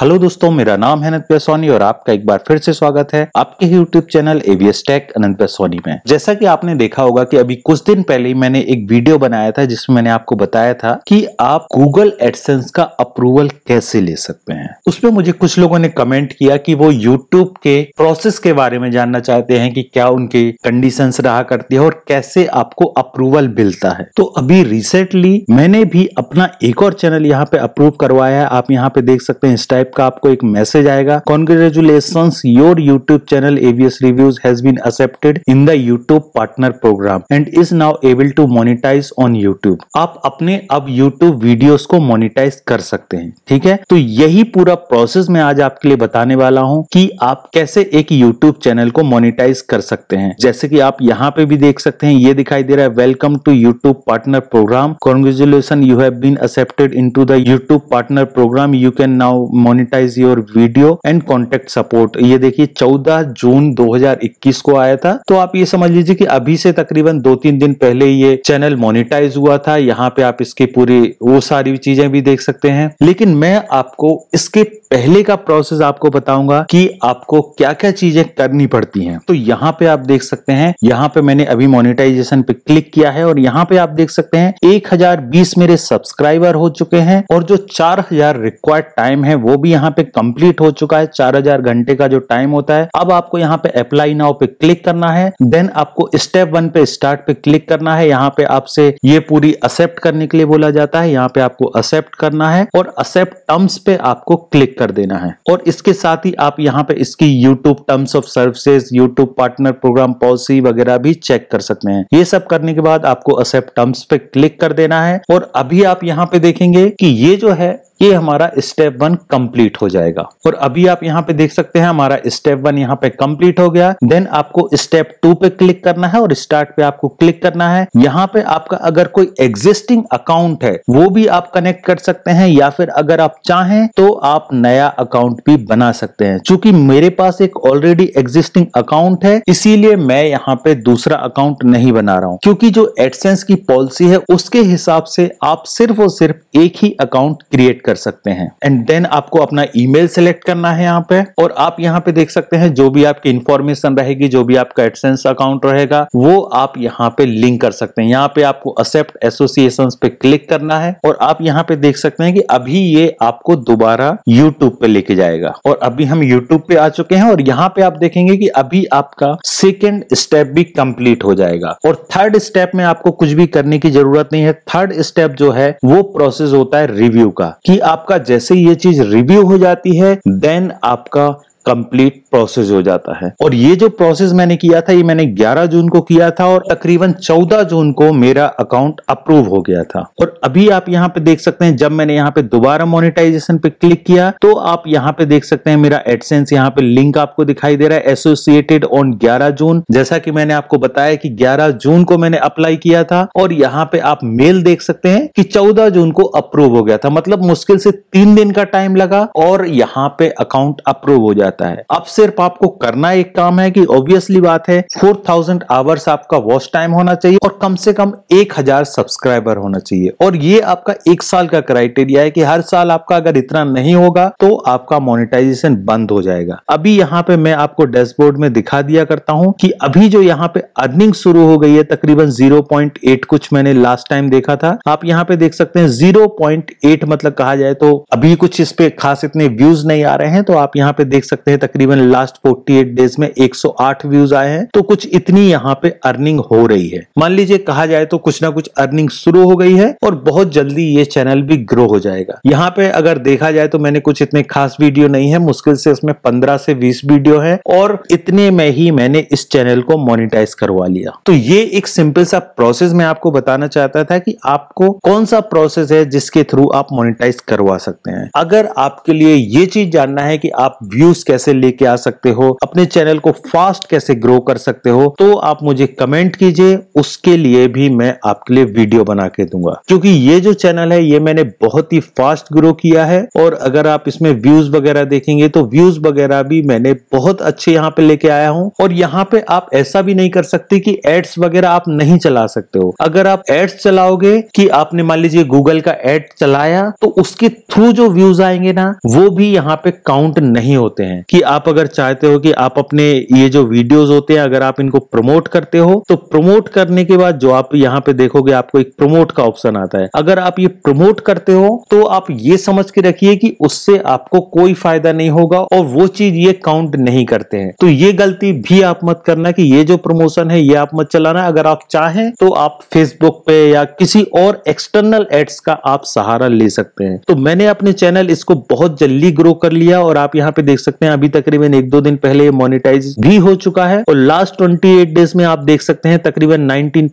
hello दोस्तों मेरा नाम है अनंत पेसोनी और आपका एक बार फिर से स्वागत है आपके YouTube channel AVS tech Anant पैसोनी में जैसा कि आपने देखा होगा कि अभी कुछ दिन पहले ही मैंने एक वीडियो बनाया था जिसमें मैंने आपको बताया था कि आप गूगल एडसेंस का अप्रूवल कैसे ले सकते हैं उसमें मुझे कुछ लोगों ने कमेंट किया कि वो यूट्यूब के प्रोसेस के बारे में जानना चाहते हैं कि क्या उनकी कंडीशन रहा करती है और कैसे आपको अप्रूवल मिलता है तो अभी रिसेंटली मैंने भी अपना एक और चैनल यहाँ पे अप्रूव करवाया है आप यहाँ पे देख सकते हैं इस टाइप टाइप का आपको एक मैसेज आएगा congratulation your YouTube channel AVS reviews has been accepted in the YouTube partner program and is now able to monetize on YouTube आप अपने अब यूट्यूब वीडियोस को मोनिटाइज कर सकते हैं ठीक है तो यही पूरा प्रोसेस मैं आज आपके लिए बताने वाला हूँ कि आप कैसे एक यूट्यूब चैनल को मोनिटाइज कर सकते हैं जैसे कि आप यहाँ पे भी देख सकते हैं ये दिखाई दे रहा है welcome to YouTube partner program congratulation you have been accepted into the YouTube partner program you can now monetize your video and contact support ये देखिए चौदह जून 2021 को आया था तो आप ये समझ लीजिए कि अभी से तकरीबन दो तीन दिन पहले ये चैनल मोनिटाइज हुआ था यहाँ पे आप इसकी पूरी वो सारी चीजें भी देख सकते हैं लेकिन मैं आपको इसके पहले का प्रोसेस आपको बताऊंगा कि आपको क्या क्या चीजें करनी पड़ती हैं तो यहाँ पे आप देख सकते हैं यहाँ पे मैंने अभी मोनेटाइजेशन पे क्लिक किया है और यहाँ पे आप देख सकते हैं बीस मेरे सब्सक्राइबर हो चुके हैं और जो हजार रिक्वायर्ड टाइम है वो भी यहाँ पे कंप्लीट हो चुका है चार हजार घंटे का जो टाइम होता है अब आपको यहाँ पे अप्लाई नाउ पे क्लिक करना है देन आपको स्टेप वन पे स्टार्ट पे क्लिक करना है यहाँ पे आपसे ये पूरी एक्सेप्ट करने के लिए बोला जाता है यहाँ पे आपको एक्सेप्ट करना है और एक्सेप्ट टर्म्स पे आपको क्लिक कर देना है और इसके साथ ही आप यहाँ पे इसकी YouTube terms of services YouTube partner program policy वगैरह भी चेक कर सकते हैं ये सब करने के बाद आपको एक्सेप्ट टर्म्स पे क्लिक कर देना है और अभी आप यहाँ पे देखेंगे कि ये जो है ये हमारा स्टेप वन कंप्लीट हो जाएगा और अभी आप यहाँ पे देख सकते हैं हमारा स्टेप वन यहाँ पे कंप्लीट हो गया देन आपको स्टेप टू पे क्लिक करना है और स्टार्ट पे आपको क्लिक करना है यहाँ पे आपका अगर कोई एग्जिस्टिंग अकाउंट है वो भी आप कनेक्ट कर सकते हैं या फिर अगर आप चाहें तो आप नया अकाउंट भी बना सकते हैं चूंकि मेरे पास एक ऑलरेडी एग्जिस्टिंग अकाउंट है इसीलिए मैं यहाँ पे दूसरा अकाउंट नहीं बना रहा हूँ क्योंकि जो एडसेंस की पॉलिसी है उसके हिसाब से आप सिर्फ और सिर्फ एक ही अकाउंट क्रिएट कर कर सकते हैं एंड देन आपको अपना ईमेल सेलेक्ट करना है यहाँ पे और आप यहाँ पे देख सकते हैं जो भी आपकी इन्फॉर्मेशन रहेगी जो भी आपका एडसेंस अकाउंट रहेगा वो आप यहाँ पे लिंक कर सकते हैं यहाँ पे आपको एक्सेप्ट एसोसिएशन पे क्लिक करना है और आप यहाँ पे देख सकते हैं कि अभी ये आपको दोबारा यूट्यूब पे लेके जाएगा और अभी हम यूट्यूब पे आ चुके हैं और यहाँ पे आप देखेंगे कि अभी आपका सेकेंड स्टेप भी कंप्लीट हो जाएगा और थर्ड स्टेप में आपको कुछ भी करने की जरूरत नहीं है थर्ड स्टेप जो है वो प्रोसेस होता है रिव्यू का कि आपका जैसे ही ये चीज रिव्यू हो जाती है देन आपका कंप्लीट प्रोसेस हो जाता है और ये जो प्रोसेस मैंने किया था ये मैंने 11 जून को किया था और तकरीबन 14 जून को मेरा अकाउंट अप्रूव हो गया था और अभी आप यहाँ पे देख सकते हैं जब मैंने यहाँ पे दोबारा मोनिटाइजेशन पे क्लिक किया तो आप यहाँ पे देख सकते हैं मेरा एडसेंस यहाँ पे लिंक आपको दिखाई दे रहा है एसोसिएटेड ऑन ग्यारह जून जैसा की मैंने आपको बताया की ग्यारह जून को मैंने अप्लाई किया था और यहाँ पे आप मेल देख सकते हैं कि चौदह जून को अप्रूव हो गया था मतलब मुश्किल से तीन दिन का टाइम लगा और यहाँ पे अकाउंट अप्रूव हो जाता जाता है अब सिर्फ आपको करना एक काम है कि ऑब्वियसली बात है 4000 आवर्स आपका वॉच टाइम होना चाहिए और कम से कम 1000 सब्सक्राइबर होना चाहिए और ये आपका एक साल का क्राइटेरिया है कि हर साल आपका अगर इतना नहीं होगा तो आपका मोनिटाइजेशन बंद हो जाएगा अभी यहाँ पे मैं आपको डैशबोर्ड में दिखा दिया करता हूँ कि अभी जो यहाँ पे अर्निंग शुरू हो गई है तकरीबन जीरो कुछ मैंने लास्ट टाइम देखा था आप यहाँ पे देख सकते हैं जीरो मतलब कहा जाए तो अभी कुछ इस पे खास इतने व्यूज नहीं आ रहे हैं तो आप यहाँ पे देख सकते सकते हैं तकरीबन लास्ट 48 डेज में 108 व्यूज आए हैं तो कुछ इतनी यहाँ पे अर्निंग हो रही है मान लीजिए कहा जाए तो कुछ ना कुछ अर्निंग शुरू हो गई है और बहुत जल्दी ये चैनल भी ग्रो हो जाएगा यहाँ पे अगर देखा जाए तो मैंने कुछ इतने खास वीडियो नहीं है मुश्किल से इसमें पंद्रह से बीस वीडियो है और इतने में ही मैंने इस चैनल को मोनिटाइज करवा लिया तो ये एक सिंपल सा प्रोसेस मैं आपको बताना चाहता था कि आपको कौन सा प्रोसेस है जिसके थ्रू आप मोनिटाइज करवा सकते हैं अगर आपके लिए ये चीज जानना है कि आप व्यूज कैसे लेके आ सकते हो अपने चैनल को फास्ट कैसे ग्रो कर सकते हो तो आप मुझे कमेंट कीजिए उसके लिए भी मैं आपके लिए वीडियो बना के दूंगा क्योंकि ये जो चैनल है ये मैंने बहुत ही फास्ट ग्रो किया है और अगर आप इसमें व्यूज वगैरह देखेंगे तो व्यूज वगैरह भी मैंने बहुत अच्छे यहाँ पे लेके आया हूँ और यहाँ पे आप ऐसा भी नहीं कर सकते कि एड्स वगैरह आप नहीं चला सकते हो अगर आप एड्स चलाओगे कि आपने मान लीजिए गूगल का एड चलाया तो उसके थ्रू जो व्यूज आएंगे ना वो भी यहाँ पे काउंट नहीं होते हैं हैं कि आप अगर चाहते हो कि आप अपने ये जो वीडियोस होते हैं अगर आप इनको प्रमोट करते हो तो प्रमोट करने के बाद जो आप यहाँ पे देखोगे आपको एक प्रमोट का ऑप्शन आता है अगर आप ये प्रमोट करते हो तो आप ये समझ के रखिए कि उससे आपको कोई फायदा नहीं होगा और वो चीज ये काउंट नहीं करते हैं तो ये गलती भी आप मत करना की ये जो प्रमोशन है ये आप मत चलाना अगर आप चाहें तो आप फेसबुक पे या किसी और एक्सटर्नल एड्स का आप सहारा ले सकते हैं तो मैंने अपने चैनल इसको बहुत जल्दी ग्रो कर लिया और आप यहाँ पे देख सकते हैं हैं अभी तकरीबन एक दो दिन पहले मोनिटाइज भी हो चुका है और लास्ट ट्वेंटी डेज में आप देख सकते हैं तकरीबन नाइनटीन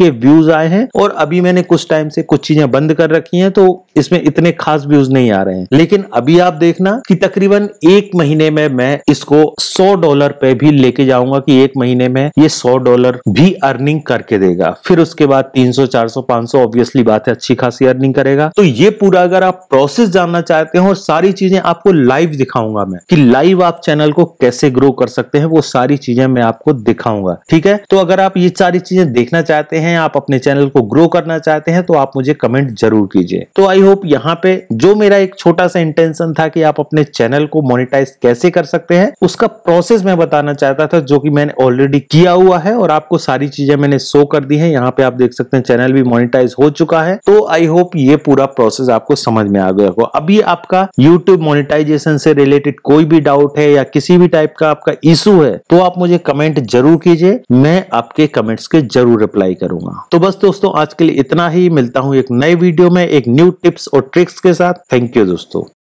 के व्यूज आए हैं और अभी मैंने कुछ टाइम से कुछ चीजें बंद कर रखी है तो इसमें इतने खास व्यूज नहीं आ रहे हैं लेकिन अभी आप देखना कि तकरीबन एक महीने में मैं इसको 100 डॉलर पे भी लेके जाऊंगा कि एक महीने में ये 100 डॉलर भी अर्निंग करके देगा फिर उसके बाद 300 400 500 ऑब्वियसली बात है अच्छी खासी अर्निंग करेगा तो ये पूरा अगर आप प्रोसेस जानना चाहते हो और सारी चीजें आपको लाइव दिखाऊंगा मैं कि लाइव आप चैनल को कैसे ग्रो कर सकते हैं वो सारी चीजें मैं आपको दिखाऊंगा ठीक है तो अगर आप ये सारी चीजें देखना चाहते हैं आप अपने चैनल को ग्रो करना चाहते हैं तो आप मुझे कमेंट जरूर कीजिए तो आई होप यहाँ पे जो मेरा एक छोटा सा इंटेंशन था कि आप अपने चैनल को मोनिटाइज कैसे कर सकते हैं उसका प्रोसेस मैं बताना चाहता था जो कि मैंने ऑलरेडी किया हुआ है और आपको सारी चीजें मैंने शो कर दी है यहाँ पे आप देख सकते हैं चैनल भी मोनिटाइज हो चुका है तो आई होप ये पूरा प्रोसेस आपको समझ में आ गया होगा अभी आपका यूट्यूब मोनिटाइजेशन से रिलेटेड कोई भी भी डाउट है या किसी भी टाइप का आपका इशू है तो आप मुझे कमेंट जरूर कीजिए मैं आपके कमेंट्स के जरूर रिप्लाई करूंगा तो बस दोस्तों आज के लिए इतना ही मिलता हूं एक नए वीडियो में एक न्यू टिप्स और ट्रिक्स के साथ थैंक यू दोस्तों